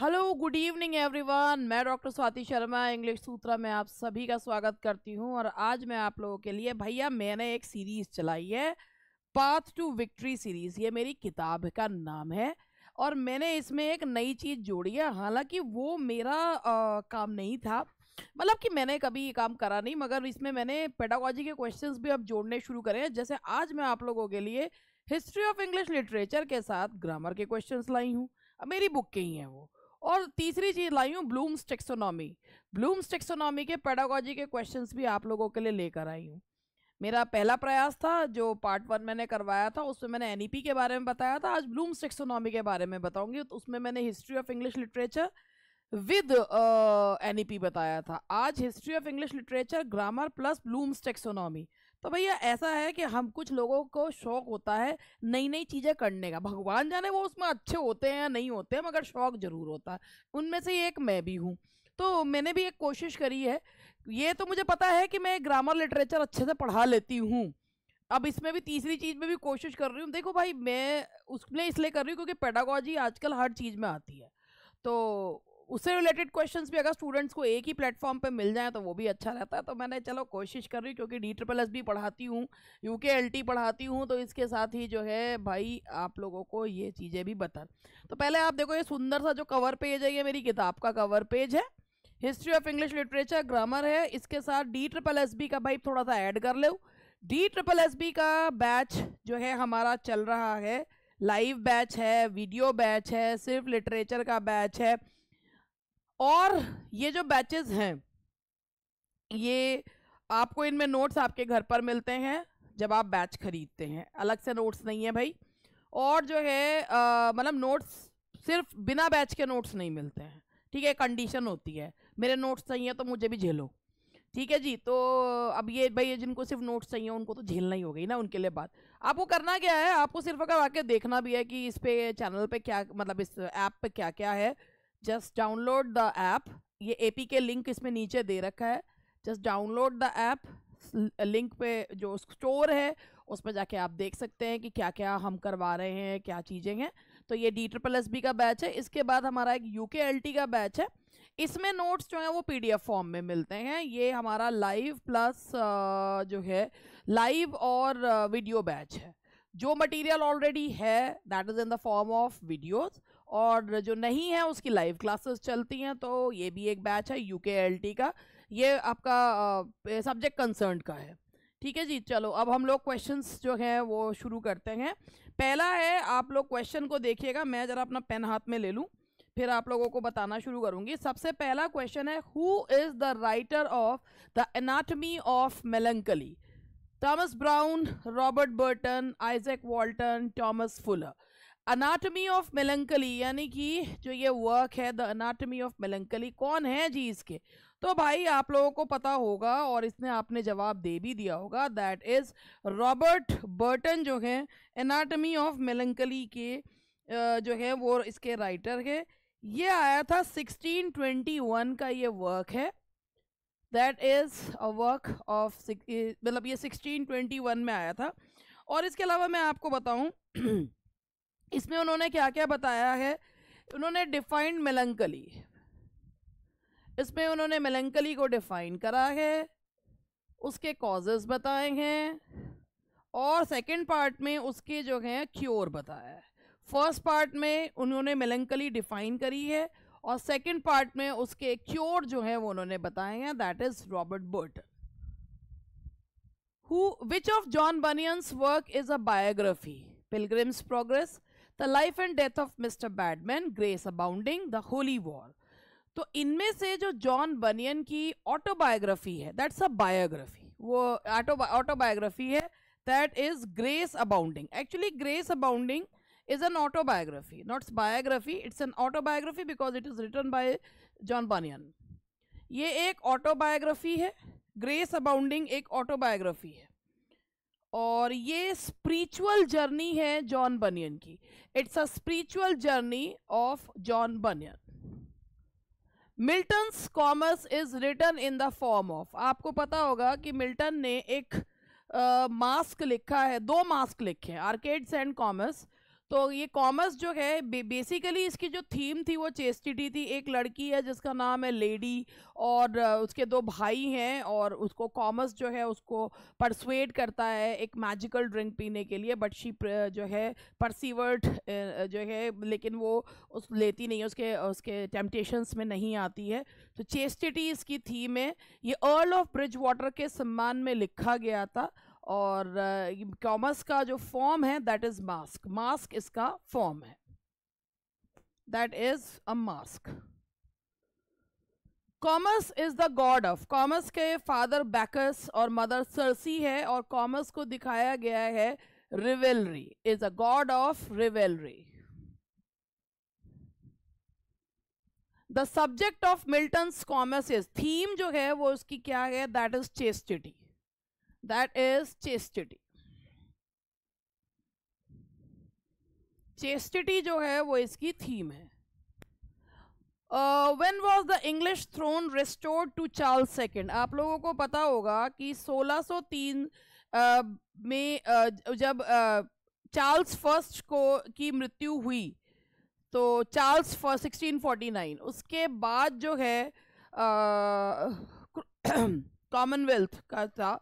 Hello good evening everyone मैं doctor Swati Sharma English Sutra में आप सभी का स्वागत करती हूं और आज मैं आप लोगों के लिए भैया मैंने एक सीरीज़ चलाई है पाथ टू विक्ट्री सीरीज़ ये मेरी किताब का नाम है और मैंने इसमें एक नई चीज़ जोड़ी है हालांकि वो मेरा आ, काम नहीं था मतलब कि मैंने कभी ये काम करा नहीं मगर इसमें मैंने पेडागोजी के क्वेश्चन भी अब जोड़ने शुरू करे हैं जैसे आज मैं आप लोगों के लिए हिस्ट्री ऑफ इंग्लिश लिटरेचर के साथ ग्रामर के क्वेश्चन लाई हूँ मेरी बुक के ही हैं वो और तीसरी चीज़ लाई हूँ ब्लूम्स टेक्सोनॉमी ब्लूम्स टेक्सोनॉमी के पेडागोजी के क्वेश्चंस भी आप लोगों के लिए लेकर आई हूँ मेरा पहला प्रयास था जो पार्ट वन मैंने करवाया था उसमें मैंने एन e के बारे में बताया था आज ब्लूम्स टेक्सोनॉमी के बारे में बताऊंगी तो उसमें मैंने history of English literature with an बताया था आज history of English literature grammar plus Bloom's taxonomy तो भैया ऐसा है कि हम कुछ लोगों को शौक होता है नई नई चीज़ें करने का भगवान जाने वो उसमें अच्छे होते हैं या नहीं होते हैं मगर शौक ज़रूर होता है उनमें से एक मैं भी हूँ तो मैंने भी एक कोशिश करी है ये तो मुझे पता है कि मैं ग्रामर लिटरेचर अच्छे से पढ़ा लेती हूँ अब इसमें भी तीसरी चीज़ में भी कोशिश कर रही हूँ देखो भाई मैं उसमें इसलिए कर रही हूँ क्योंकि पेडागोजी आजकल हर चीज़ में आती है तो उससे रिलेटेड क्वेश्चन भी अगर स्टूडेंट्स को एक ही प्लेटफॉर्म पर मिल जाए तो वो भी अच्छा रहता है तो मैंने चलो कोशिश कर रही हूँ क्योंकि डी ट्रिपल एस भी पढ़ाती हूँ यू के एल टी पढ़ाती हूँ तो इसके साथ ही जो है भाई आप लोगों को ये चीज़ें भी बता तो पहले आप देखो ये सुंदर सा जो कवर पेज है ये मेरी किताब का कवर पेज है history of English literature grammar है इसके साथ डी ट्रिपल एस बी का भाई थोड़ा सा ऐड कर ले डी ट्रिपल एस बी का बैच जो है हमारा चल रहा है लाइव बैच है वीडियो बैच है सिर्फ लिटरेचर का बैच है और ये जो बैचेस हैं ये आपको इनमें नोट्स आपके घर पर मिलते हैं जब आप बैच खरीदते हैं अलग से नोट्स नहीं है भाई और जो है मतलब नोट्स सिर्फ बिना बैच के नोट्स नहीं मिलते हैं ठीक है कंडीशन होती है मेरे नोट्स चाहिए तो मुझे भी झेलो ठीक है जी तो अब ये भाई जिनको सिर्फ नोट्स चाहिए उनको तो झेलना ही हो गई ना उनके लिए बात आपको करना क्या है आपको सिर्फ अगर आके देखना भी है कि इस पे चैनल पे क्या मतलब इस ऐप पे क्या क्या है जस्ट डाउनलोड द ऐप ये ए पी के लिंक इसमें नीचे दे रखा है just download the app link पे जो स्टोर है उस पर जाके आप देख सकते हैं कि क्या क्या हम करवा रहे हैं क्या चीज़ें हैं तो ये डी ट्रिपल एस बी का बैच है इसके बाद हमारा एक यू के एल टी का बैच है इसमें नोट्स जो हैं वो पी डी एफ फॉर्म में मिलते हैं ये हमारा लाइव प्लस जो है लाइव और वीडियो बैच है जो मटीरियल ऑलरेडी है that is in the form of videos और जो नहीं है उसकी लाइव क्लासेस चलती हैं तो ये भी एक बैच है यू का ये आपका सब्जेक्ट कंसर्न का है ठीक है जी चलो अब हम लोग क्वेश्चंस जो हैं वो शुरू करते हैं पहला है आप लोग क्वेश्चन को देखिएगा मैं ज़रा अपना पेन हाथ में ले लूँ फिर आप लोगों को बताना शुरू करूंगी सबसे पहला क्वेश्चन है who is the writer of the anatomy of melancholy Thomas Browne Robert Burton Izaak Walton Thomas Fuller anatomy of melancholy यानी कि जो ये वर्क है द अनाटमी ऑफ मेलंकली कौन है जी इसके तो भाई आप लोगों को पता होगा और इसने आपने जवाब दे भी दिया होगा दैट इज़ रॉबर्ट बर्टन जो है एनाटमी ऑफ मेलंकली के जो है वो इसके राइटर है ये आया था 1621 का ये वर्क है that is a work of मतलब ये 1621 में आया था और इसके अलावा मैं आपको बताऊं इसमें उन्होंने क्या क्या बताया है उन्होंने डिफाइंड मेलंकली इसमें उन्होंने मेलंकली को डिफाइन करा है उसके कॉजेज बताए हैं और सेकंड पार्ट में उसके जो हैं क्योर बताया है फर्स्ट पार्ट में उन्होंने मेलंकली डिफाइन करी है और सेकंड पार्ट में उसके क्योर जो है वो उन्होंने बताए हैं that is Robert but who which of John Bunyan's work is a biography Pilgrim's progress the life and death of mister Badman grace abounding the holy war तो इनमें से जो जॉन बनियन की ऑटोबायोग्राफी है दैट्स अ बायोग्राफी वो autobiography है that is grace abounding actually grace abounding is an autobiography not biography it's an autobiography because it is written by John Bunyan ये एक ऑटोबायोग्राफी है ग्रेस अबाउंडिंग एक autobiography है और ये स्पिरिचुअल जर्नी है जॉन बनियन की it's a spiritual journey of John Bunyan Milton's Comus is written in the form of आपको पता होगा कि मिल्टन ने एक मास्क uh, लिखा है दो मास्क लिखे हैं आर्केड्स एंड कॉमर्स तो ये कॉमर्स जो है बेसिकली इसकी जो थीम थी वो चेस्टिटी थी एक लड़की है जिसका नाम है लेडी और उसके दो भाई हैं और उसको कॉमर्स जो है उसको परसुएड करता है एक मैजिकल ड्रिंक पीने के लिए बट शी जो है परसीवर्ड जो है लेकिन वो उस लेती नहीं है उसके उसके टेम्पटेशंस में नहीं आती है तो चेस्टिटी इसकी थीम है ये अर्ल ऑफ ब्रिज वाटर के सम्मान में लिखा गया था और कॉमर्स का जो फॉर्म है दैट इज मास्क मास्क इसका फॉर्म है that is a masque Comus is the god of Comus के फादर बैकस और मदर सरसी है और कॉमर्स को दिखाया गया है revelry is a god of revelry the subject of Milton Comus is theme जो है वो उसकी क्या है that is chastity that is chastity chastity जो है वो इसकी थीम है when was the English throne restored to Charles second आप लोगों को पता होगा कि 1603 uh, में uh, जब चार्ल्स uh, फर्स्ट को की मृत्यु हुई तो चार्ल्स फर्स्ट सिक्सटीन उसके बाद जो है कॉमनवेल्थ uh, का था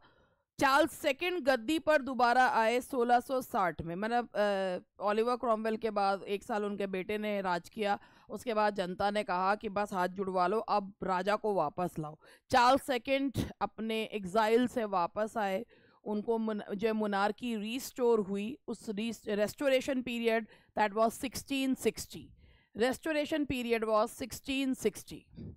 चार्ल्स सेकेंड गद्दी पर दोबारा आए 1660 में मतलब ओलिवर क्रॉमवेल के बाद एक साल उनके बेटे ने राज किया उसके बाद जनता ने कहा कि बस हाथ जुड़वा लो अब राजा को वापस लाओ चार्ल्स सेकेंड अपने एग्जाइल से वापस आए उनको मुन, जो की रीस्टोर हुई उस restoration period that was 1660 restoration period was 1660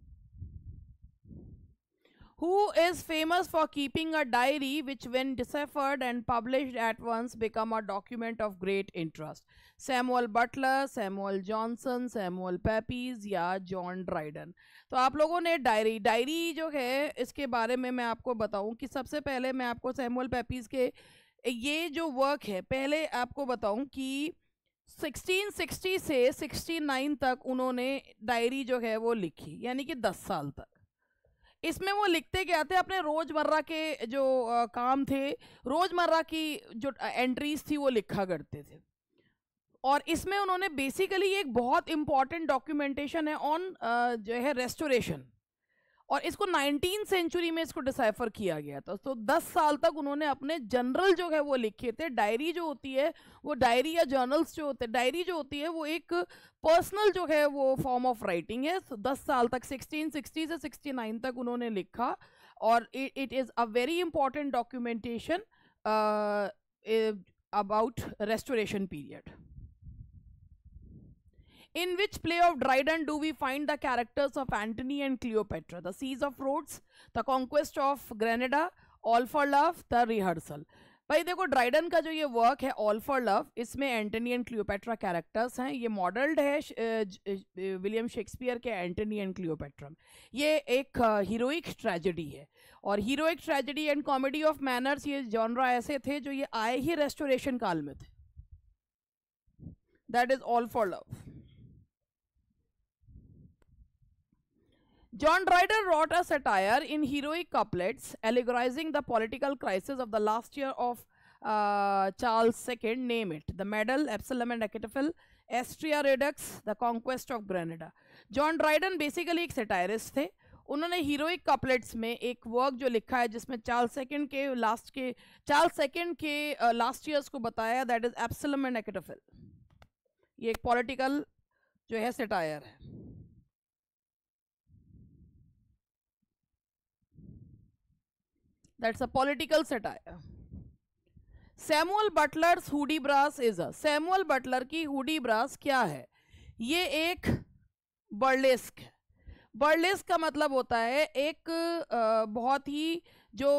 who is famous for keeping a diary which when deciphered and published at once become a document of great interest samuel butler samuel johnson samuel pepys या John Dryden तो आप लोगों ने diary diary जो है इसके बारे में मैं आपको बताऊं कि सबसे पहले मैं आपको सैमुअल पैपीज के ये जो वर्क है पहले आपको बताऊं कि 1660 से 69 तक उन्होंने डायरी जो है वो लिखी यानी कि 10 साल तक इसमें वो लिखते क्या थे अपने रोज़मर्रा के जो आ, काम थे रोज़मर्रा की जो एंट्रीज थी वो लिखा करते थे और इसमें उन्होंने बेसिकली एक बहुत इंपॉर्टेंट डॉक्यूमेंटेशन है ऑन जो है रेस्टोरेशन और इसको नाइनटीन सेंचुरी में इसको डिसाइफर किया गया था तो दस साल तक उन्होंने अपने जनरल जो है वो लिखे थे डायरी जो होती है वो डायरी या जर्नल्स जो होते हैं डायरी जो होती है वो एक पर्सनल जो है वो फॉर्म ऑफ राइटिंग है तो दस साल तक सिक्सटीन सिक्सटी से सिक्सटी नाइन तक उन्होंने लिखा और it is a very important documentation about restoration period In which play of Dryden do we find the characters of Antony and Cleopatra? The Siege of Rhodes, The Conquest of Grenada, All for Love, The Rehearsal. भाई देखो Dryden का जो ये work है all for love इसमें Antony and Cleopatra characters हैं ये modelled है विलियम शेक्सपियर के एंटनी एंड क्लियोपेट्रा ये एक हीरोइक ट्रेजेडी है और heroic tragedy and comedy of manners ये जॉनरा ऐसे थे जो ये आए ही रेस्टोरेशन काल में थे that is all for love John Ryder wrote a satire in heroic couplets allegorizing the political crisis of the last year of uh, Charles II, name it, the medal, Absalom and Achitophel, Astria Redux, the conquest of Granada. John Dryden basically एक satirist थे उन्होंने heroic couplets में एक work जो लिखा है जिसमें Charles second के लास्ट के चार्ल्स सेकेंड के लास्ट uh, ईयर्स को बताया that is Absalom and Achitophel ये एक पॉलिटिकल जो है सेटायर है that's a political satire Samuel Butler's hoodie brass is a Samuel Butler की hoodie brass क्या है ये एक बर्लेस्क है बर्लेस्क का मतलब होता है एक बहुत ही जो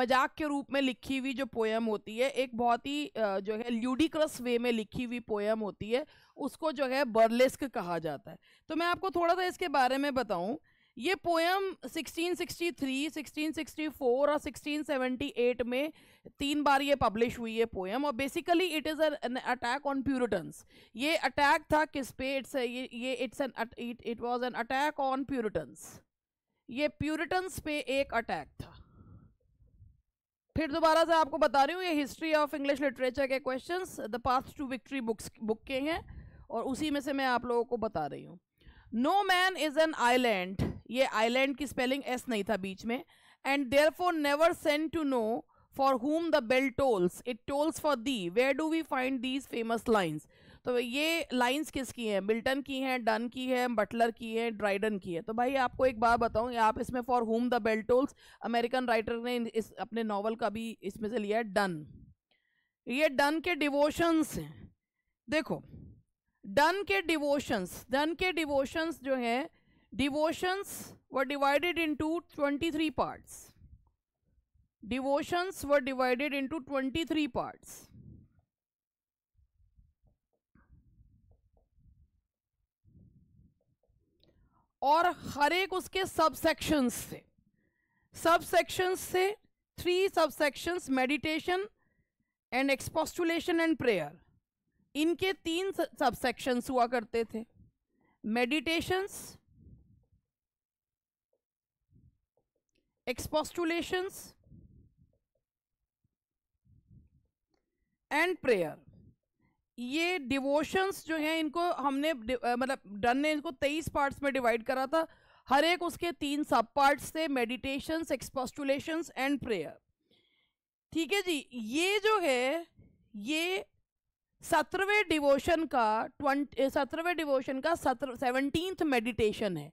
मजाक के रूप में लिखी हुई जो पोएम होती है एक बहुत ही जो है ल्यूडिक्रस वे में लिखी हुई पोएम होती है उसको जो है बर्लेस्क कहा जाता है तो मैं आपको थोड़ा सा इसके बारे में बताऊं ये पोएम 1663, 1664 और 1678 में तीन बार ये पब्लिश हुई है पोएम और basically it is an attack on Puritans ये अटैक था किस पे इट्स ये it's an it was an attack on Puritans ये प्यूरिटन्स पे एक अटैक था फिर दोबारा से आपको बता रही हूँ ये हिस्ट्री ऑफ इंग्लिश लिटरेचर के question the pass to victory books book के हैं और उसी में से मैं आप लोगों को बता रही हूँ no man is an island ये आइलैंड की स्पेलिंग एस नहीं था बीच में and therefore never send to know for home the bell tolls it tolls for thee where do we find these famous lines तो ये lines किसकी हैं मिल्टन की हैं डन की है बटलर की है ड्राइडन की है तो भाई आपको एक बात बताऊँ आप इसमें For home the bell Tolls American writer ने इस अपने नावल का भी इसमें से लिया है डन ये डन के डिवोशंस हैं देखो डन के डिवोशंस डन के डिवोशंस जो हैं Devotions were divided into 23 parts. Devotions were divided into 23 parts. और हर एक उसके सबसेक्शंस थे सेक्शंस थे थ्री सब sections meditation and expostulation and prayer इनके तीन सबसेक्शंस हुआ करते थे मेडिटेशंस expostulations एंड प्रेयर ये डिवोशंस जो हैं इनको हमने मतलब डन ने इनको तेईस पार्ट्स में डिवाइड करा था हर एक उसके तीन सब पार्ट्स थे मेडिटेशंस एक्सपोस्टुलेशंस एंड प्रेयर ठीक है जी ये जो है ये सत्रहवें डिवोशन का ट्वेंटी सत्रहवें डिवोशन का सत्र सेवनटीन्थ मेडिटेशन है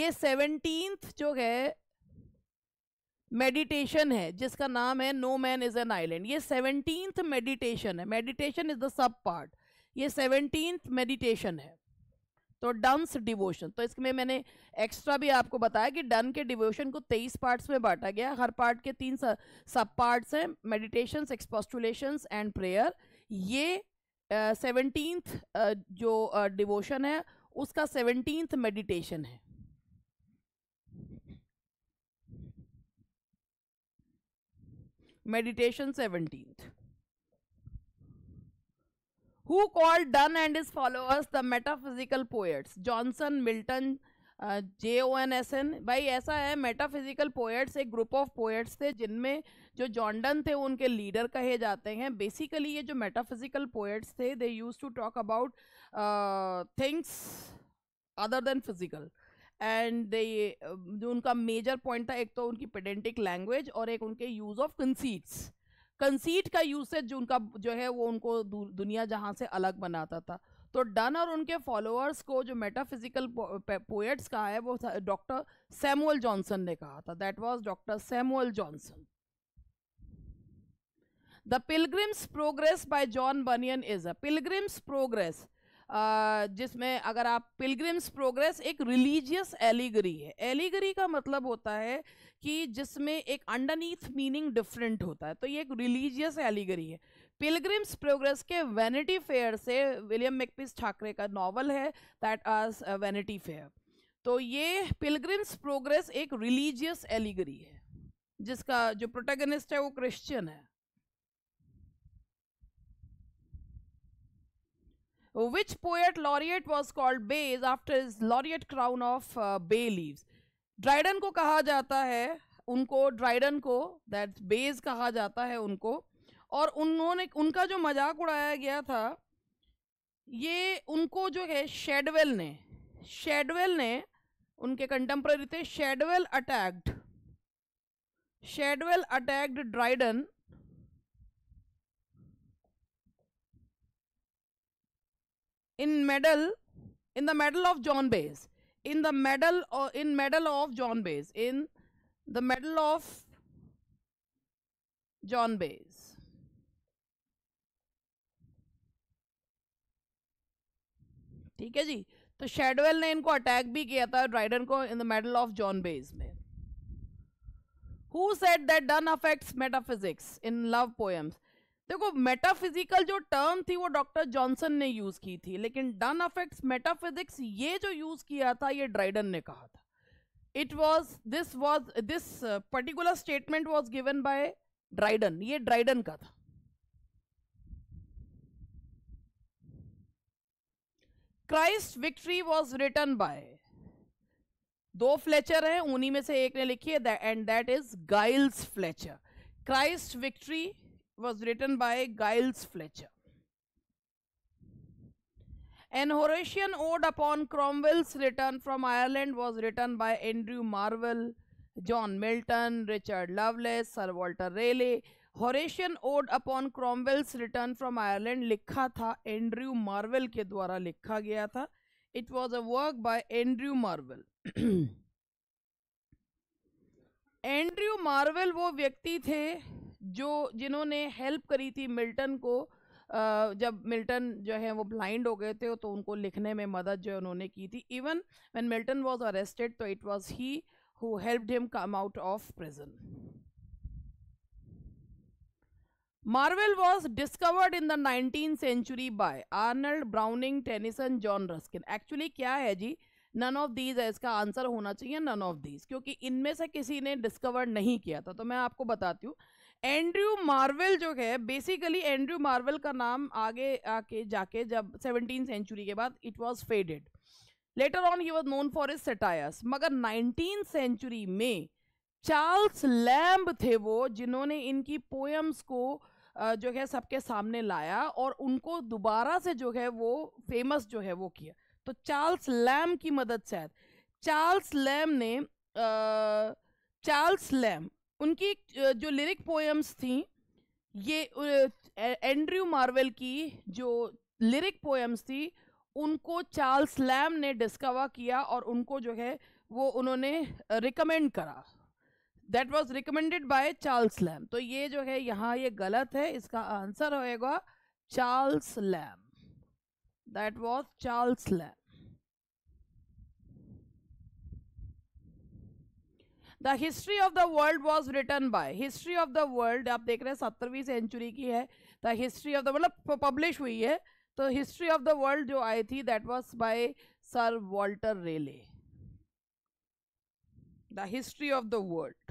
ये सेवनटीन्थ जो है मेडिटेशन है जिसका नाम है no man is an island ये सेवनटीन्थ मेडिटेशन है meditation is the sub part ये सेवनटीन्थ मेडिटेशन है तो डंस डिवोशन तो इसमें मैंने एक्स्ट्रा भी आपको बताया कि डन के डिवोशन को तेईस पार्ट्स में बांटा गया हर पार्ट के तीन सब पार्ट्स हैं मेडिटेशन एक्सपोस्टुलेशंस एंड प्रेयर ये सेवनटीन्थ uh, uh, जो डिवोशन uh, है उसका सेवनटीन्थ मेडिटेशन है meditation seventeen who call Donne and is followers the metaphysical poets Johnson Milton J O N S N भाई ऐसा है metaphysical poets एक group of poets थे जिनमें जो जॉन्डन थे उनके लीडर कहे जाते हैं बेसिकली ये जो मेटाफिजिकल पोएट्स थे they use to talk about things other than physical and they जो उनका मेजर पॉइंट था एक तो उनकी पेडेंटिक लैंग्वेज और एक उनके यूज़ ऑफ कंसीट्स कंसीट का यूसेज जो उनका जो है वो उनको दुनिया जहाँ से अलग बनाता था तो डन और उनके फॉलोअर्स को जो मेटाफिजिकल पोएट्स कहा है वो डॉक्टर सैमुअल जॉनसन ने कहा था that was doctor Samuel Johnson the Pilgrim's Progress by John Bunyan is a Pilgrim's Progress जिसमें अगर आप पिलग्रिम्स प्रोग्रेस एक रिलीजियस एलिगरी है एलिगरी का मतलब होता है कि जिसमें एक अंडरनीथ मीनिंग डिफरेंट होता है तो ये एक रिलीजियस एलिगरी है पिलग्रिम्स प्रोग्रेस के वैनिटी फेयर से विलियम मेकपिस ठाकरे का नावल है दैट आज वैनिटी फेयर तो ये पिलग्रिम्स प्रोग्रेस एक रिलीजियस एलिगरी है जिसका जो प्रोटेगनिस्ट है वो क्रिश्चियन है which poet laureate was called bays after his laureate crown of uh, bay leaves dryden को कहा जाता है उनको dryden को दैट bays कहा जाता है उनको और उन्होंने उनका जो मजाक उड़ाया गया था ये उनको जो है शेडवेल ने शेडवेल ने उनके कंटेम्प्रेरी थे Shadwell attacked Shadwell attacked Dryden in medal in the medal of John Bayes in the medal or uh, in medal of John Bayes in the medal of John Bayes ठीक है जी तो शेडवेल ने इनको अटैक भी किया था Dryden को in the Medal of John Bayes में who said that Donne affects metaphysics in love poems देखो मेटाफिजिकल जो टर्म थी वो डॉक्टर जॉनसन ने यूज की थी लेकिन डन अफेक्ट्स मेटाफिजिक्स ये जो यूज किया था ये ड्राइडन ने कहा था it was this was this particular statement was given by Dryden ये ड्राइडन का था Christ's Victory was written by दो फ्लेचर हैं उन्हीं में से एक ने लिखी है and that is Giles Fletcher Christ's Victory was written by Giles Fletcher. An Horatian ode upon Cromwell's return from Ireland was written by Andrew Marvell, John Milton, Richard Lovelace, Sir Walter Raleigh. Horatian ode upon Cromwell's return from Ireland लिखा था Andrew Marvell के द्वारा लिखा गया था It was a work by Andrew Marvell. Andrew Marvell वो व्यक्ति थे जो जिन्होंने हेल्प करी थी मिल्टन को जब मिल्टन जो है वो ब्लाइंड हो गए थे तो उनको लिखने में मदद जो उन्होंने की थी even when Milton was arrested तो it was he who helped him come out of prison Marvell was discovered in the nineteen century by Arnold Browning Tennyson John Ruskin actually क्या है जी नन ऑफ दीज है इसका answer होना चाहिए none of these क्योंकि इनमें से किसी ने डिस्कवर नहीं किया था तो मैं आपको बताती हूँ एंड्रयू मार्वल जो है बेसिकली एंड्रयू मार्वल का नाम आगे आके जाके जब सेवनटीन सेंचुरी के बाद it was faded later on he was known for his satires मगर नाइनटीन सेंचुरी में चार्ल्स लैम्ब थे वो जिन्होंने इनकी पोएम्स को जो है सबके सामने लाया और उनको दोबारा से जो है वो फेमस जो है वो किया तो चार्ल्स लैम की मदद से चार्ल्स लैम ने चार्ल्स लैम उनकी जो लिरिक पोएम्स थी ये एंड्रयू मार्वल की जो लिरिक पोएम्स थी उनको चार्ल्स लैम ने डिस्कवर किया और उनको जो है वो उन्होंने रिकमेंड करा that was recommended by Charles Lamb तो ये जो है यहाँ ये गलत है इसका आंसर होएगा Charles Lamb that was Charles Lamb the History of the World was written by History of the World आप देख रहे हैं सत्तरवीं सेंचुरी की है द हिस्ट्री ऑफ द मतलब पब्लिश हुई है तो हिस्ट्री ऑफ द वर्ल्ड जो आई थी that was by Sir Walter Raleigh the History of the World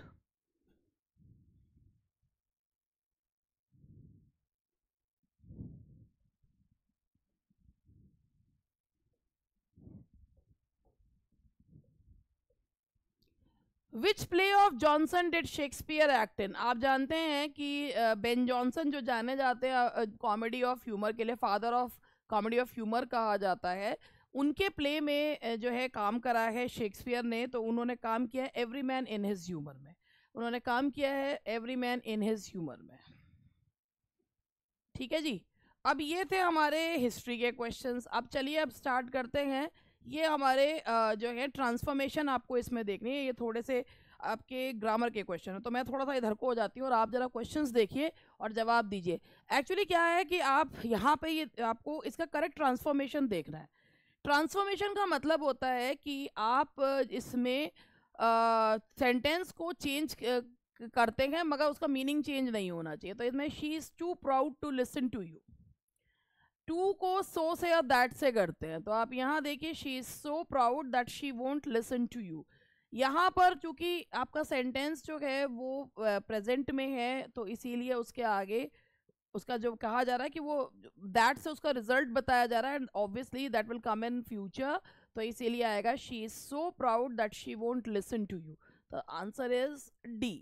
which play of Johnson did Shakespeare act in आप जानते हैं कि बेन जॉनसन जो जाने जाते हैं कॉमेडी ऑफ ह्यूमर के लिए father of comedy of humour कहा जाता है उनके प्ले में जो है काम करा है शेक्सपियर ने तो उन्होंने काम किया है Every Man in His Humour में उन्होंने काम किया है Every Man in His Humour में ठीक है जी अब ये थे हमारे हिस्ट्री के क्वेश्चंस अब चलिए अब स्टार्ट करते हैं ये हमारे जो है ट्रांसफॉर्मेशन आपको इसमें देखनी है ये थोड़े से आपके ग्रामर के क्वेश्चन हैं तो मैं थोड़ा सा इधर को हो जाती हूँ और आप ज़रा क्वेश्चंस देखिए और जवाब दीजिए एक्चुअली क्या है कि आप यहाँ पे ये आपको इसका करेक्ट ट्रांसफॉर्मेशन देखना है ट्रांसफॉर्मेशन का मतलब होता है कि आप इसमें सेंटेंस को चेंज करते हैं मगर उसका मीनिंग चेंज नहीं होना चाहिए तो इसमें she is too proud to listen to you to को सो से या दैट से करते हैं तो आप यहाँ देखिए she is so proud that she won't listen to you यहाँ पर चूंकि आपका सेंटेंस जो है वो प्रेजेंट में है तो इसीलिए उसके आगे उसका जो कहा जा रहा है कि वो दैट से उसका रिजल्ट बताया जा रहा है and obviously that will come in future तो इसीलिए आएगा she is so proud that she won't listen to you तो answer is D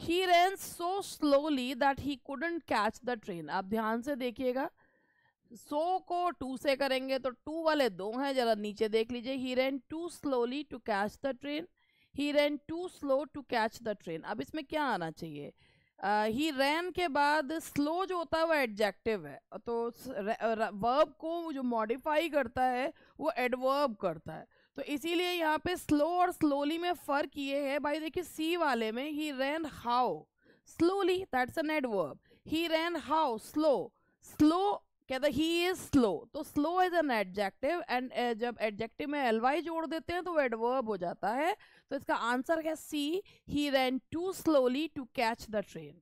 he ran so slowly that he couldn't catch the train आप ध्यान से देखिएगा सो so को to से करेंगे तो टू वाले दो हैं जरा नीचे देख लीजिए he ran too slowly to catch the train he ran too slow to catch the train अब इसमें क्या आना चाहिए ही uh, रैन के बाद स्लो जो होता है वो एडजेक्टिव है तो वर्ब को जो मॉडिफाई करता है वो एडवर्ब करता है तो इसीलिए यहाँ पे स्लो और स्लोली में फ़र्क ये है भाई देखिए सी वाले में he ran how slowly that's a adverb he ran how slow slow कहता ही इज स्लो तो slow is an adjective and जब एडजेक्टिव में एल वाई जोड़ देते हैं तो वो एडवर्ब हो जाता है तो इसका आंसर है C he ran too slowly to catch the train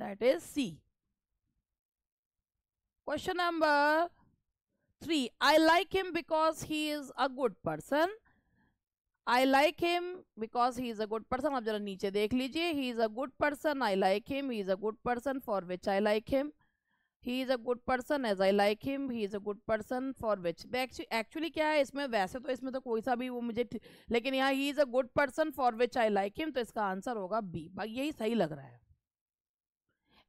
that is C. Question number 3. I like him because he is a good person. I like him because he is a good person आप जरा नीचे देख लीजिए he is a good person I like him he is a good person for which I like him he is a good person as I like him he is a good person for which actually क्या है इसमें वैसे तो इसमें तो कोई सा भी वो मुझे लेकिन यहाँ he is a good person for which I like him तो इसका आंसर होगा बी बाकी यही सही लग रहा है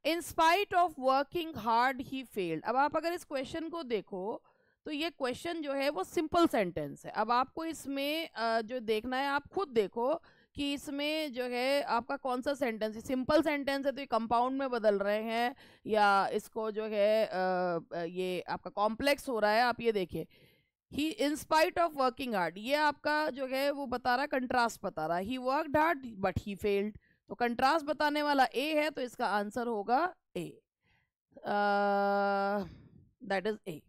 in spite of working hard he failed अब आप अगर इस क्वेश्चन को देखो तो ये क्वेश्चन जो है वो सिंपल सेंटेंस है अब आपको इसमें जो देखना है आप खुद देखो कि इसमें जो है आपका कौन सा सेंटेंस है सिंपल सेंटेंस है तो ये कंपाउंड में बदल रहे हैं या इसको जो है ये आपका कॉम्प्लेक्स हो रहा है आप ये देखिए ही इंस्पाइट ऑफ वर्किंग हार्ड ये आपका जो है वो बता रहा कंट्रास्ट बता रहा he work hard but he failed तो कंट्रास्ट बताने वाला ए है तो इसका आंसर होगा A that is A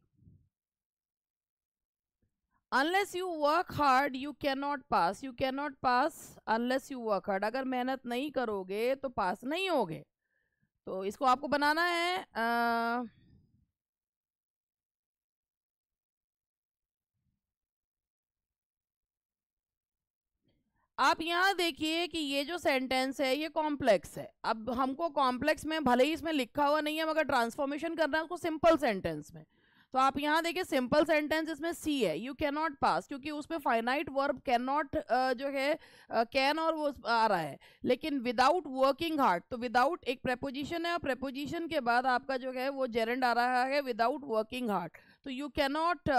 unless you work hard you can not pass you can not pass unless you work hard अगर मेहनत नहीं करोगे तो पास नहीं होगे तो इसको आपको बनाना है uh, आप यहाँ देखिए कि ये जो सेंटेंस है ये कॉम्प्लेक्स है अब हमको कॉम्प्लेक्स में भले ही इसमें लिखा हुआ नहीं है मगर ट्रांसफॉर्मेशन करना है उसको सिंपल सेंटेंस में तो आप यहाँ देखिए सिंपल सेंटेंस इसमें सी है यू कैन नॉट पास क्योंकि उसमें फाइनाइट वर्ब कैन नॉट जो है कैन uh, और वो आ रहा है लेकिन विदाउट वर्किंग हार्ट तो विदाउट एक प्रपोजिशन है और प्रपोजिशन के बाद आपका जो है वो जेरेंड आ रहा है विदाउट वर्किंग हार्ट तो you cannot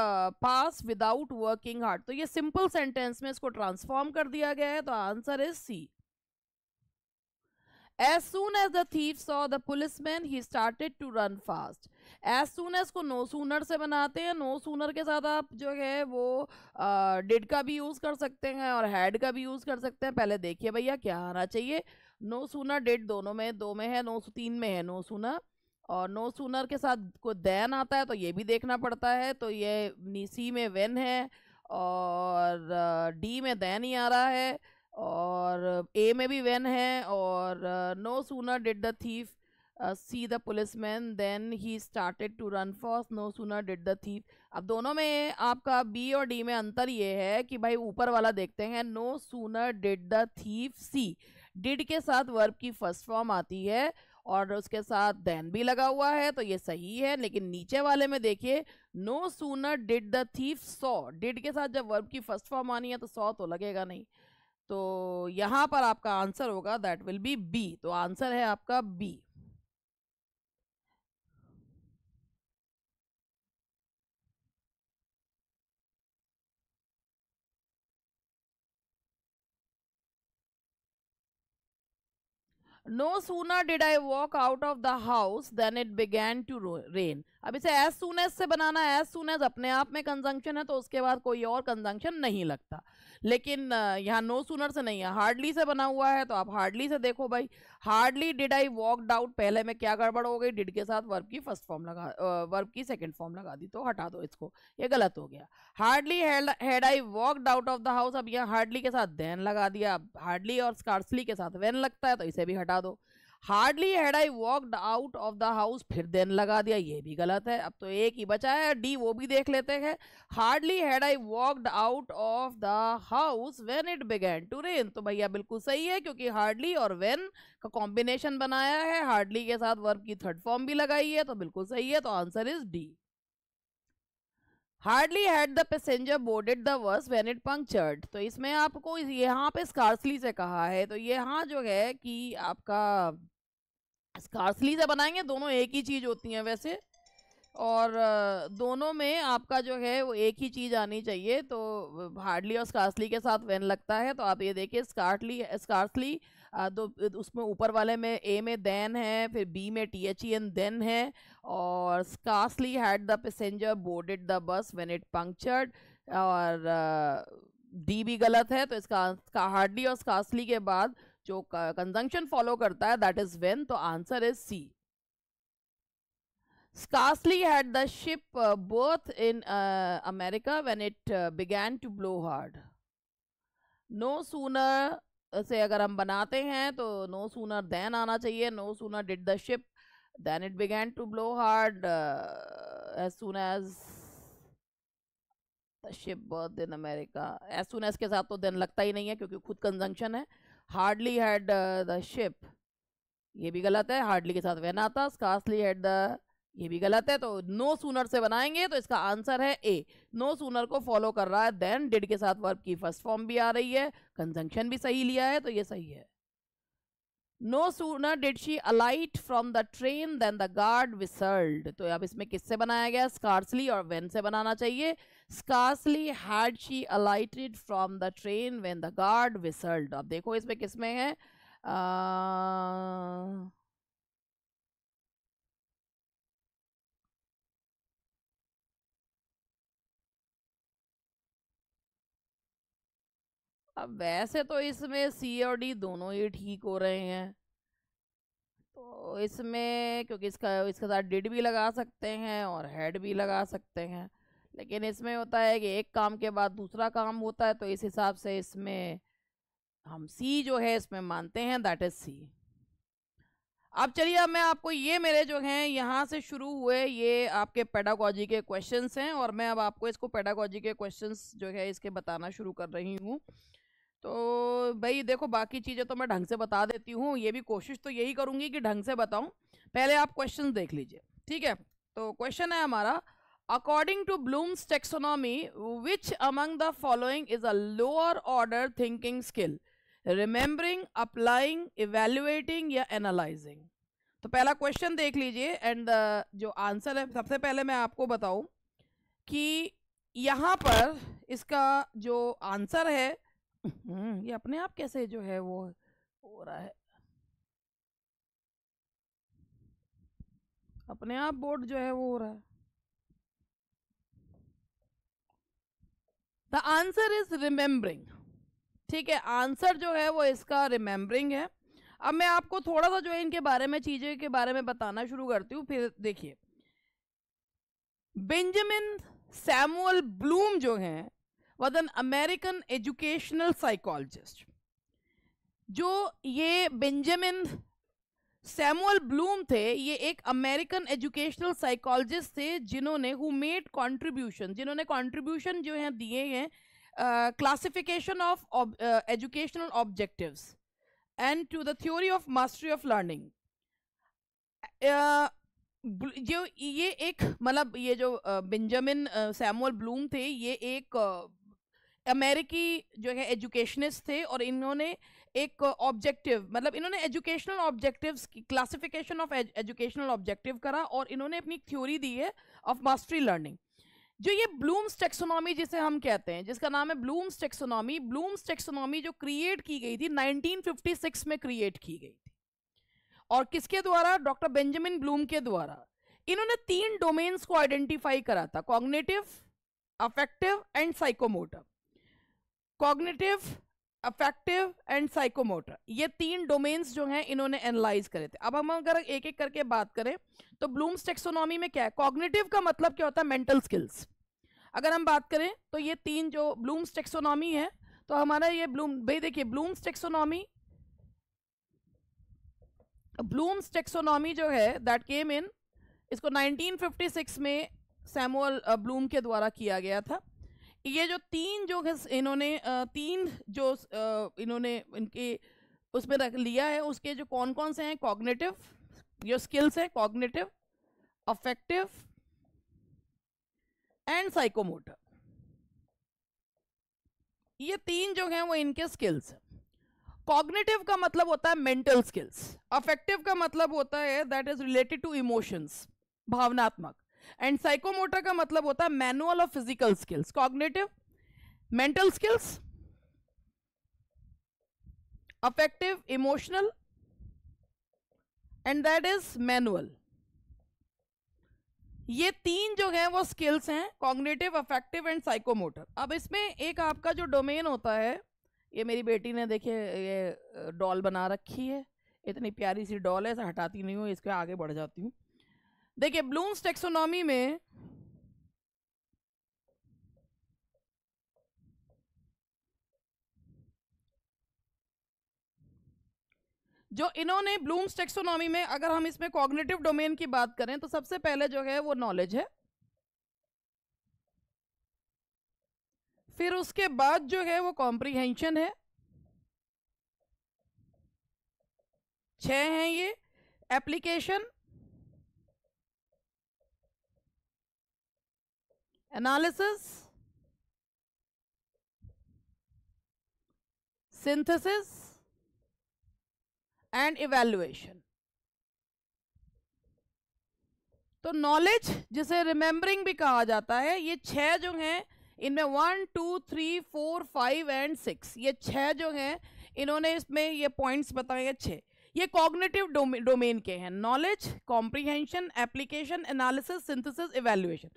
pass without working hard तो ये सिंपल सेंटेंस में इसको ट्रांसफॉर्म कर दिया गया है तो answer is C As soon as the thief saw the policeman, he started to run fast. As soon as को no sooner से बनाते हैं no sooner के साथ आप जो है वो डिड uh, का भी यूज़ कर सकते हैं और हैड का भी यूज़ कर सकते हैं पहले देखिए भैया क्या आना चाहिए no sooner did दोनों में दो में है no तीन में है no sooner और नो सूनर के साथ को दैन आता है तो ये भी देखना पड़ता है तो ये सी में वेन है और डी में दैन ही आ रहा है और ए में भी वेन है और no sooner did the thief see the policeman then he started to run for no sooner did the thief अब दोनों में आपका बी और डी में अंतर ये है कि भाई ऊपर वाला देखते हैं no sooner did the thief see did के साथ वर्ब की फर्स्ट फॉर्म आती है और उसके साथ देन भी लगा हुआ है तो ये सही है लेकिन नीचे वाले में देखिए no sooner did the thief saw did के साथ जब वर्ब की फर्स्ट फॉर्म आनी है तो सौ तो लगेगा नहीं तो यहाँ पर आपका आंसर होगा दैट विल बी बी तो आंसर है आपका B no sooner did I walk out of the house then it began to rain अब इसे एज सून एज से बनाना एज सुन एज अपने आप में कंजंक्शन है तो उसके बाद कोई और कंजंक्शन नहीं लगता लेकिन यहाँ नो सुनर से नहीं है हार्डली से बना हुआ है तो आप हार्डली से देखो भाई hardly did I walk out पहले में क्या गड़बड़ हो गई डिड के साथ वर्ब की फर्स्ट फॉर्म लगा वर्ब की सेकेंड फॉर्म लगा दी तो हटा दो इसको ये गलत हो गया hardly had I walk out of the house अब यहाँ हार्डली के साथ देन लगा दिया अब हार्डली और स्कार्सली के साथ वेन लगता है तो इसे भी हटा दो hardly had I walked out of the house फिर देन लगा दिया ये भी गलत है अब तो एक ही बचा है डी वो भी देख लेते हैं hardly had I walked out of the house when it began to rain तो भैया बिल्कुल सही है क्योंकि हार्डली और वेन का कॉम्बिनेशन बनाया है हार्डली के साथ वर्ब की थर्ड फॉर्म भी लगाई है तो बिल्कुल सही है तो answer is D hardly had the passenger boarded the bus when it punctured तो इसमें आपको यहाँ पे स्कार्सली से कहा है तो यहाँ जो है कि आपका स्कार्सली से बनाएंगे दोनों एक ही चीज़ होती हैं वैसे और दोनों में आपका जो है वो एक ही चीज़ आनी चाहिए तो हार्डली और स्कार्सली के साथ वेन लगता है तो आप ये देखिए स्कार्टली स्कार्सली तो उसमें ऊपर वाले में ए में देन है फिर बी में T H E N then है और scarcely had the passenger boarded the bus when it punctured और डी भी गलत है तो इसका हार्डली और स्कार्सली के बाद जो कंजंक्शन फॉलो करता है दैट इज वेन तो answer is C scarcely had the ship uh, berth in uh, America when it uh, began to blow uh, से अगर हम बनाते हैं तो नो सूनर देन आना चाहिए no sooner did the ship then it began to blow hard as soon as ship berth in America as soon as के साथ तो देन लगता ही नहीं है क्योंकि खुद कंजंक्शन है हार्डली हैड द शिप ये भी गलत है हार्डली के साथ वेन आता स्कार्सली हैड द ये भी गलत है तो नो सूनर से बनाएंगे तो इसका आंसर है ए नो सूनर को फॉलो कर रहा है देन डिड के साथ वर्ब की फर्स्ट फॉर्म भी आ रही है कंजंक्शन भी सही लिया है तो ये सही है no sooner did she alight from the train then the guard whistled तो अब इसमें किससे बनाया गया स्कार्सली और वेन से बनाना चाहिए scarcely had she alighted from the train when the guard whistled अब देखो इसमें किसमें है आ... अब वैसे तो इसमें सी और डी दोनों ही ठीक हो रहे हैं तो इसमें क्योंकि इसका इसके साथ डिड भी लगा सकते हैं और हेड भी लगा सकते हैं लेकिन इसमें होता है कि एक काम के बाद दूसरा काम होता है तो इस हिसाब से इसमें हम सी जो है इसमें मानते हैं दैट इज सी अब चलिए अब मैं आपको ये मेरे जो हैं यहाँ से शुरू हुए ये आपके पेडागोजी के क्वेश्चंस हैं और मैं अब आपको इसको पेडागोजी के क्वेश्चंस जो है इसके बताना शुरू कर रही हूँ तो भाई देखो बाकी चीज़ें तो मैं ढंग से बता देती हूँ ये भी कोशिश तो यही करूँगी कि ढंग से बताऊँ पहले आप क्वेश्चन देख लीजिए ठीक है तो क्वेश्चन है हमारा According to Bloom's taxonomy, which among the following is a lower order thinking skill? Remembering, applying, evaluating या analyzing. तो पहला क्वेश्चन देख लीजिए एंड जो आंसर है सबसे पहले मैं आपको बताऊं कि यहाँ पर इसका जो आंसर है ये अपने आप कैसे जो है वो हो रहा है अपने आप बोर्ड जो है वो हो रहा है द आंसर इज रिमेंबरिंग ठीक है आंसर जो है वो इसका रिमेंबरिंग है अब मैं आपको थोड़ा सा जो है इनके बारे में चीज़ें के बारे में बताना शुरू करती हूँ फिर देखिए बेंजामिन सैमुअल ब्लूम जो हैं was an American educational psychologist जो ये बेंजामिन सैमुअल ब्लूम थे ये एक अमेरिकन एजुकेशनल साइकोलॉजिस्ट थे जिन्होंने हु मेड कॉन्ट्रीब्यूशन जिन्होंने कॉन्ट्रीब्यूशन जो है दिए हैं classification of educational objectives and to the theory of mastery of learning जो ये एक मतलब ये जो बेंजामिन सैमुअल ब्लूम थे ये एक अमेरिकी जो है एजुकेशनिस्ट थे और इन्होंने uh, एक ऑब्जेक्टिव मतलब इन्होंने एजुकेशनल ऑब्जेक्टिव्स की क्लासिफिकेशन ऑफ एजुकेशनल ऑब्जेक्टिव करा और इन्होंने अपनी थ्योरी दी है ऑफ मास्टरी लर्निंग जो ये ब्लूम्स टेक्सोनॉमी जिसे हम कहते हैं जिसका नाम है ब्लूम्स टेक्सोनॉमी ब्लूम्स टेक्सोनॉमी जो क्रिएट की गई थी 1956 में क्रिएट की गई थी और किसके द्वारा डॉक्टर बेंजामिन ब्लूम के द्वारा इन्होंने तीन डोमेन्स को आइडेंटिफाई करा था cognitive affective and psychomotor cognitive affective and psychomotor ये तीन डोमेन्स जो हैं इन्होंने एनालाइज करे थे अब हम अगर एक एक करके बात करें तो ब्लूम्स टेक्सोनॉमी में क्या है कॉग्निटिव का मतलब क्या होता है मेंटल स्किल्स अगर हम बात करें तो ये तीन जो ब्लूम्स टेक्सोनॉमी है तो हमारा ये ब्लूम भाई देखिए ब्लूम्स टेक्सोनॉमी ब्लूम्स टेक्सोनॉमी जो है दैट केम इन इसको 1956 में सैमुअल ब्लूम uh, के द्वारा किया गया था ये जो तीन जो इन्होंने तीन जो इन्होंने इनके उसमें रख लिया है उसके जो कौन कौन से हैं कॉग्नेटिव जो स्किल्स हैं कॉग्नेटिव अफेक्टिव एंड साइकोमोटर ये तीन जो हैं वो इनके स्किल्स हैं कॉग्नेटिव का मतलब होता है मेंटल स्किल्स अफेक्टिव का मतलब होता है that is related to emotions भावनात्मक एंड साइकोमोटर का मतलब होता है मैनुअल और physical skills cognitive mental skills affective emotional and that is manual ये तीन जो है वो स्किल्स हैं कॉग्नेटिव अफेक्टिव एंड साइकोमोटर अब इसमें एक आपका जो डोमेन होता है ये मेरी बेटी ने देखे ये डॉल बना रखी है इतनी प्यारी सी डॉल है ऐसा हटाती नहीं हूँ इसके आगे बढ़ जाती हूँ देखिए ब्लूम्स टेक्सोनॉमी में जो इन्होंने ब्लूम्स टेक्सोनॉमी में अगर हम इसमें कॉग्निटिव डोमेन की बात करें तो सबसे पहले जो है वो नॉलेज है फिर उसके बाद जो है वो कॉम्प्रीहेंशन है छह हैं ये application analysis, synthesis and evaluation. तो नॉलेज जिसे रिमेम्बरिंग भी कहा जाता है ये छह जो हैं इनमें one two three four five and six ये छह जो हैं इन्होंने इसमें ये पॉइंट्स बताए हैं छः ये कॉग्निटिव डोमेन के हैं knowledge comprehension application analysis synthesis evaluation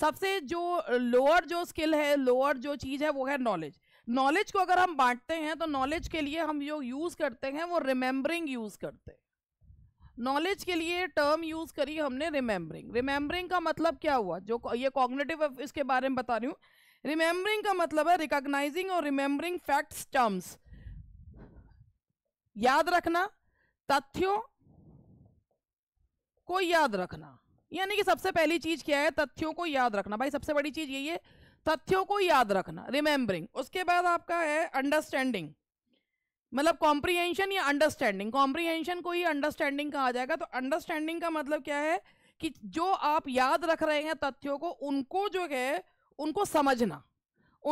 सबसे जो लोअर जो स्किल है लोअर जो चीज़ है वो है नॉलेज नॉलेज को अगर हम बांटते हैं तो नॉलेज के लिए हम जो यूज़ करते हैं वो रिमेम्बरिंग यूज़ करते हैं नॉलेज के लिए टर्म यूज़ करी हमने रिमेम्बरिंग रिमेम्बरिंग का मतलब क्या हुआ जो ये कॉग्नेटिव इसके बारे में बता रही हूँ रिमेम्बरिंग का मतलब है रिकॉग्नाइजिंग और रिमेम्बरिंग फैक्ट्स टर्म्स याद रखना तथ्यों को याद रखना यानी कि सबसे पहली चीज क्या है तथ्यों को याद रखना भाई सबसे बड़ी चीज यही है तथ्यों को याद रखना रिमेम्बरिंग उसके बाद आपका है अंडरस्टैंडिंग मतलब कॉम्प्रीहेंशन या अंडरस्टैंडिंग कॉम्प्रीहेंशन को ही अंडरस्टैंडिंग कहा जाएगा तो अंडरस्टैंडिंग का मतलब क्या है कि जो आप याद रख रहे हैं तथ्यों को उनको जो है उनको समझना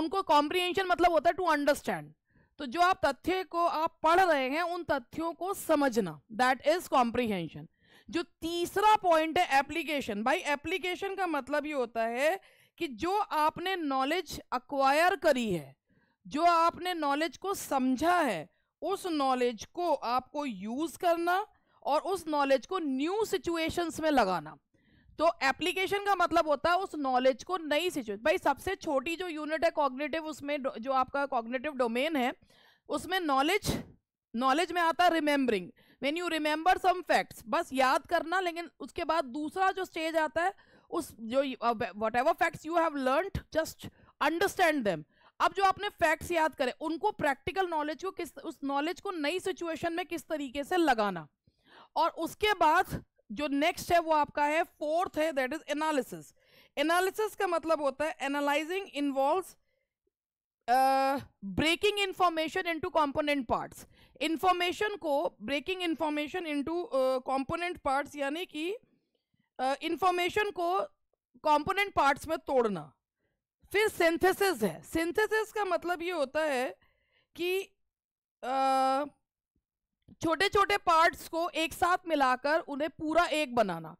उनको कॉम्प्रीहेंशन मतलब होता है टू अंडरस्टैंड तो जो आप तथ्य को आप पढ़ रहे हैं उन तथ्यों को समझना दैट इज कॉम्प्रीहेंशन जो तीसरा पॉइंट है एप्लीकेशन भाई एप्लीकेशन का मतलब ये होता है कि जो आपने नॉलेज अक्वायर करी है जो आपने नॉलेज को समझा है उस नॉलेज को आपको यूज करना और उस नॉलेज को न्यू सिचुएशंस में लगाना तो एप्लीकेशन का मतलब होता है उस नॉलेज को नई सिचुएशन भाई सबसे छोटी जो यूनिट है कॉग्नेटिव उसमें जो आपका कॉग्नेटिव डोमेन है उसमें नॉलेज नॉलेज में आता है remembering when you remember some facts बस याद करना लेकिन उसके बाद दूसरा जो स्टेज आता है उस जो whatever facts you have learn just understand them अब जो आपने फैक्ट्स याद करें उनको प्रैक्टिकल नॉलेज को किस उस नॉलेज को नई सिचुएशन में किस तरीके से लगाना और उसके बाद जो नेक्स्ट है वो आपका है फोर्थ है दैट इज एनालिसिस एनालिसिस का मतलब होता है analysing involve breaking information into component parts information को breaking information into component parts यानी कि इंफॉर्मेशन uh, को कंपोनेंट पार्ट्स में तोड़ना फिर सिंथेसिस है सिंथेसिस का मतलब ये होता है कि छोटे छोटे पार्ट्स को एक साथ मिलाकर उन्हें पूरा एक बनाना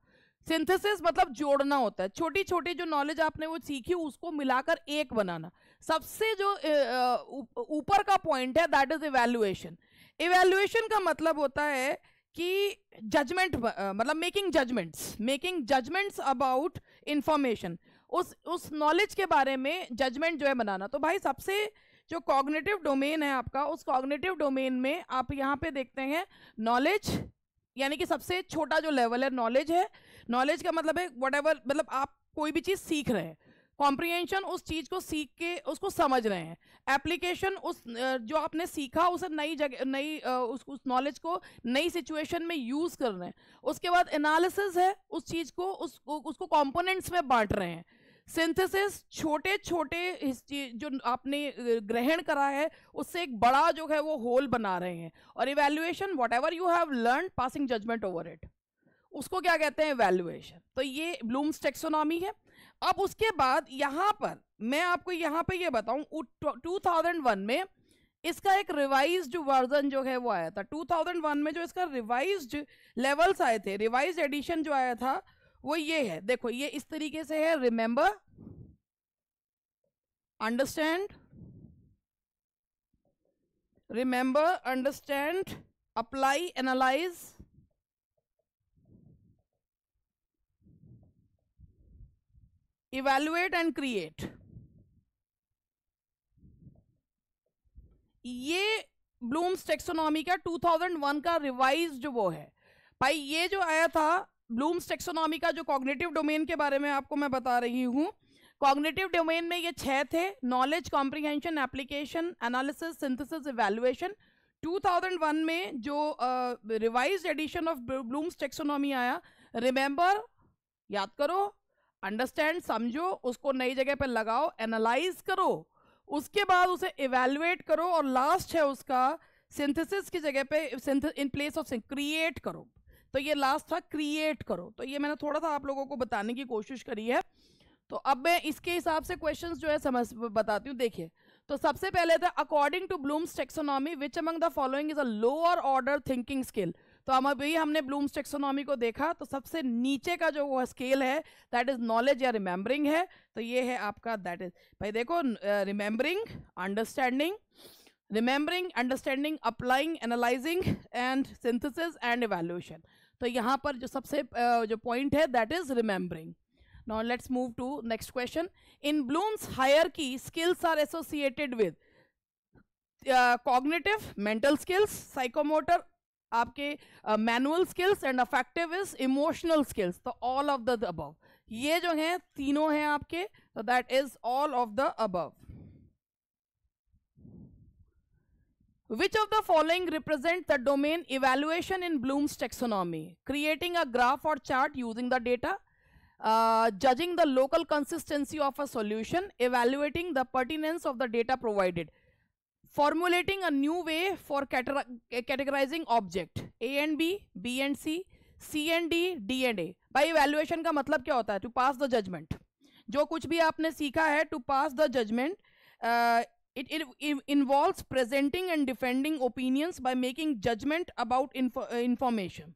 सिंथेसिस मतलब जोड़ना होता है छोटी छोटी जो नॉलेज आपने वो सीखी उसको मिलाकर एक बनाना सबसे जो uh, uh, ऊपर का पॉइंट है दैट इज इवेल्युएशन इवेल्युएशन का मतलब होता है कि जजमेंट मतलब making judgements making judgements about information उस उस नॉलेज के बारे में जजमेंट जो है बनाना तो भाई सबसे जो कॉग्नेटिव डोमेन है आपका उस कॉग्नेटिव डोमेन में आप यहाँ पे देखते हैं नॉलेज यानी कि सबसे छोटा जो लेवल है नॉलेज है नॉलेज का मतलब है वट मतलब आप कोई भी चीज़ सीख रहे हैं कॉम्प्रीहेंशन उस चीज को सीख के उसको समझ रहे हैं एप्लीकेशन उस जो आपने सीखा उसे नई जगह नई उस उस नॉलेज को नई सिचुएशन में यूज कर रहे हैं उसके बाद एनालिसिस है उस चीज को उस उसको कंपोनेंट्स में बांट रहे हैं सिंथेसिस छोटे छोटे जो आपने ग्रहण करा है उससे एक बड़ा जो है वो होल बना रहे हैं और evaluation whatever you have learn passing judgement over it उसको क्या कहते हैं इवेल्युएशन तो ये ब्लूम्स टेक्सोनॉमी है अब उसके बाद यहाँ पर मैं आपको यहाँ पे ये यह बताऊं 2001 में इसका एक रिवाइज वर्जन जो है वो आया था 2001 में जो इसका रिवाइज लेवल्स आए थे रिवाइज एडिशन जो आया था वो ये है देखो ये इस तरीके से है remember understand remember understand apply analyse evaluate and create ये ब्लूम्स टेक्सोनॉमी का 2001 का रिवाइज वो है भाई ये जो आया था ब्लूम्स टेक्सोनॉमी का जो कॉग्नेटिव डोमेन के बारे में आपको मैं बता रही हूँ कॉग्नेटिव डोमेन में ये छह थे knowledge comprehension application analysis synthesis evaluation 2001 में जो revise edition of Bloom's taxonomy आया रिमेंबर याद करो अंडरस्टैंड समझो उसको नई जगह पर लगाओ एनालाइज करो उसके बाद उसे इवेलुएट करो और लास्ट है उसका सिंथेसिस की जगह पे इन प्लेस ऑफ क्रिएट करो तो ये लास्ट था क्रिएट करो तो ये मैंने थोड़ा सा आप लोगों को बताने की कोशिश करी है तो अब मैं इसके हिसाब से क्वेश्चंस जो है समझ बताती हूँ देखिए तो सबसे पहले था according to Bloom's taxonomy which among the following is a lower order thinking skill तो हम अभी हमने ब्लूम्स टेक्सोनॉमी को देखा तो सबसे नीचे का जो वो स्केल है दैट इज़ नॉलेज या रिमेम्बरिंग है तो ये है आपका दैट इज भाई देखो remembering understanding remembering understanding applying analysing and synthesis and evaluation तो यहाँ पर जो सबसे uh, जो पॉइंट है that is remembering now let's move to next question in Bloom's higher की skills are associated with cognitive mental skills psychomotor आपके manual skills and affective is emotional skills तो ऑल ऑफ द अबव ये जो है तीनों हैं आपके तो that is all of the above Which of the following represent the domain evaluation in Bloom's taxonomy? Creating a graph or chart using the data, uh, judging the local consistency of a solution, evaluating the pertinence of the data provided. Formulating a new way for categorising object A and B B and C C and D D and A by valuation का मतलब क्या होता है to pass the judgement जो कुछ भी आपने सीखा है to pass the judgement it it involve presenting and defending opinions by making judgement about information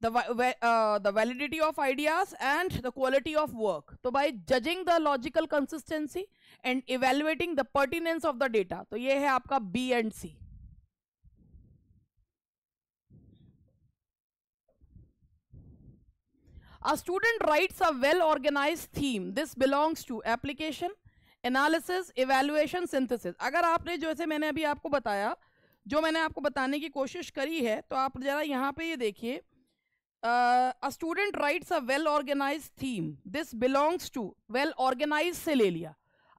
the uh, the validity of ideas and the quality of work तो भाई judging the logical consistency and evaluating the pertinence of the data तो ये है आपका B and C A student writes a well-organized theme. This belongs to application, analysis, evaluation, synthesis. अगर आपने जैसे मैंने अभी आपको बताया जो मैंने आपको बताने की कोशिश करी है तो आप जरा यहाँ पे ये देखिए uh, a student writes a well organized theme this belongs to well organized से ले लिया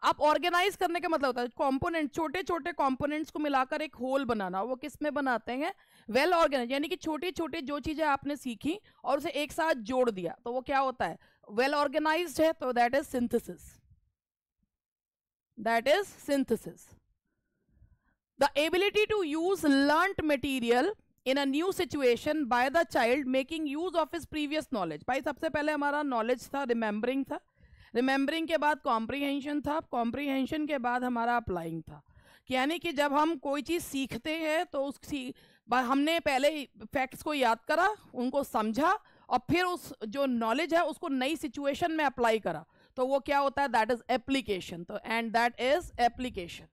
आप ऑर्गेनाइज करने का मतलब होता है कंपोनेंट छोटे छोटे कंपोनेंट्स को मिलाकर एक होल बनाना वो किस में बनाते हैं वेल ऑर्गेनाइज यानी कि छोटी छोटी जो चीज़ें आपने सीखी और उसे एक साथ जोड़ दिया तो वो क्या होता है वेल well ऑर्गेनाइज है तो that is synthesis that is synthesis the ability to use learn material in a new situation by the child making use of is previous knowledge भाई सबसे पहले हमारा नॉलेज था रिमेंबरिंग था रिमेंबरिंग के बाद कॉम्प्रीहेंशन था कॉम्प्रीहेंशन के बाद हमारा अप्लाइंग था यानी कि जब हम कोई चीज़ सीखते हैं तो उस हमने पहले फैक्ट्स को याद करा उनको समझा और फिर उस जो नॉलेज है उसको नई सिचुएशन में अप्लाई करा तो वो क्या होता है दैट इज़ एप्लीकेशन तो and that is application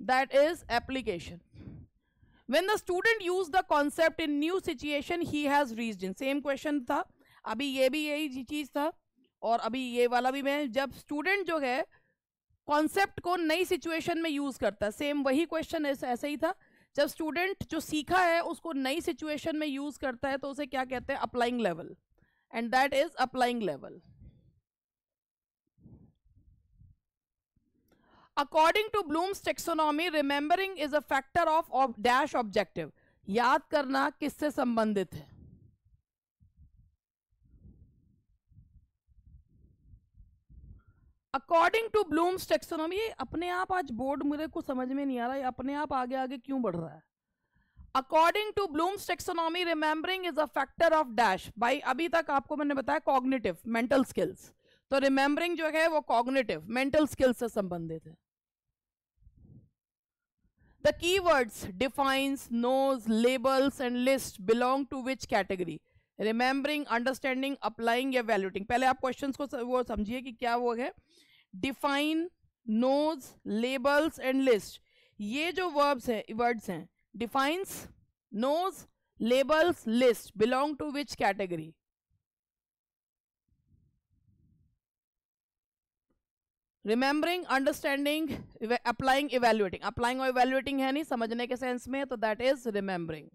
that is application when the student use the concept in new situation he has reached in same question tha अभी ये भी यही चीज था और अभी ये वाला भी मैं जब स्टूडेंट जो है कॉन्सेप्ट को नई सिचुएशन में यूज करता है सेम वही क्वेश्चन ऐसे ही था जब स्टूडेंट जो सीखा है उसको नई सिचुएशन में यूज करता है तो उसे क्या कहते हैं applying level and that is applying level according to Bloom's taxonomy remembering is a factor of dash objective याद करना किससे संबंधित है अकॉर्डिंग टू ब्लूम्स टेक्सोनॉमी अपने आप आज बोर्ड मुझे को समझ में नहीं आ रहा है अपने आप आगे आगे क्यों बढ़ रहा है according to Bloom's taxonomy remembering is a factor of dash by अभी तक आपको मैंने बताया कॉग्निटिव मेंटल स्किल्स तो रिमेंबरिंग जो है वो कॉग्निटिव मेंटल स्किल्स से संबंधित है The keywords defines, knows, labels and list belong to which category? Remembering understanding applying या वैल्यूटिंग पहले आप क्वेश्चंस को वो समझिए कि क्या वो है define knows labels and list ये जो वर्ब्स हैं वर्ड्स हैं defines knows labels list belong to which category remembering understanding applying evaluating applying और इवेल्युएटिंग है नहीं समझने के सेंस में तो दैट इज रिमेंबरिंग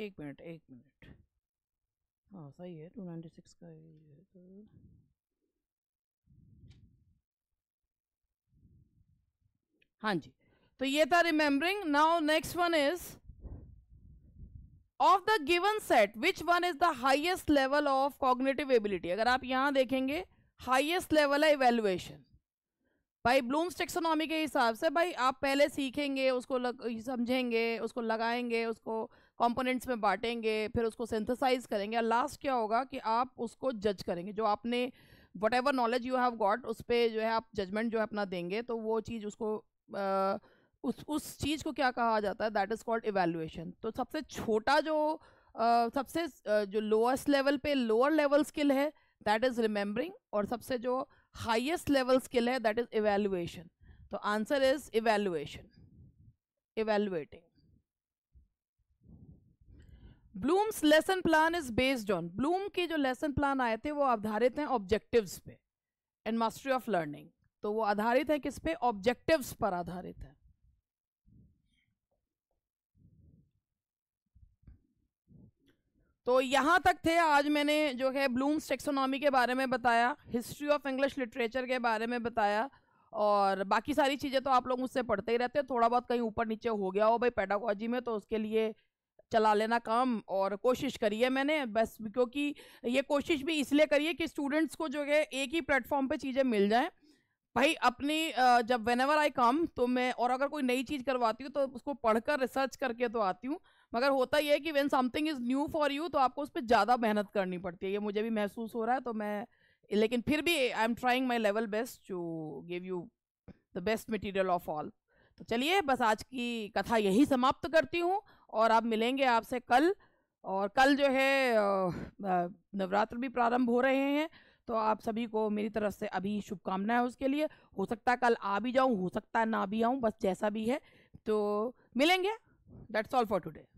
एक मिनट एक मिनट हाँ सही है टू नाइन्टी सिक्स का ही है तो हाँ जी तो ये था remembering now next one is of the given set which one is the highest level of cognitive ability अगर आप यहां देखेंगे हाइएस्ट लेवल है इवेल्युएशन भाई ब्लूम्स टेक्सोनॉमी के हिसाब से भाई आप पहले सीखेंगे उसको लग, समझेंगे उसको लगाएंगे उसको कंपोनेंट्स में बांटेंगे फिर उसको सिंथेसाइज करेंगे और लास्ट क्या होगा कि आप उसको जज करेंगे जो आपने whatever knowledge you have got उस पर जो है आप जजमेंट जो है अपना देंगे तो वो चीज़ उसको आ, उस उस चीज़ को क्या कहा जाता है दैट इज़ कॉल्ड इवेल्युएशन तो सबसे छोटा जो आ, सबसे जो लोएस्ट लेवल पे लोअर लेवल स्किल है दैट इज़ रिमेम्बरिंग और सबसे जो हाइएस्ट लेवल स्किल है दैट इज़ इवेल्युएशन तो answer is evaluation evaluating Bloom's lesson plan is based on Bloom के जो लेसन प्लान आए थे वो आधारित हैं ऑब्जेक्टिव्स पे एंड मास्टरी ऑफ लर्निंग तो वो आधारित है किस पे ऑब्जेक्टिव्स पर आधारित है तो यहाँ तक थे आज मैंने जो है ब्लूम्स टेक्सोनॉमी के बारे में बताया हिस्ट्री ऑफ इंग्लिश लिटरेचर के बारे में बताया और बाकी सारी चीज़ें तो आप लोग मुझसे पढ़ते ही रहते हैं थोड़ा बहुत कहीं ऊपर नीचे हो गया हो भाई पेडागोजी में तो उसके लिए चला लेना काम और कोशिश करिए मैंने बस क्योंकि ये कोशिश भी इसलिए करिए कि स्टूडेंट्स को जो है एक ही प्लेटफॉर्म पे चीज़ें मिल जाएं भाई अपनी जब वेन एवर आई कम तो मैं और अगर कोई नई चीज़ करवाती हूँ तो उसको पढ़कर रिसर्च करके तो आती हूँ मगर होता यह है कि when something is new for you तो आपको उस पर ज़्यादा मेहनत करनी पड़ती है ये मुझे भी महसूस हो रहा है तो मैं लेकिन फिर भी I am trying my level best to give you the best material of all तो चलिए बस आज की कथा यही समाप्त करती हूँ और अब मिलेंगे आपसे कल और कल जो है नवरात्र भी प्रारंभ हो रहे हैं तो आप सभी को मेरी तरफ से अभी शुभकामनाएं उसके लिए हो सकता है कल आ भी जाऊं हो सकता है ना भी आऊं बस जैसा भी है तो मिलेंगे दैट्स ऑल फॉर टुडे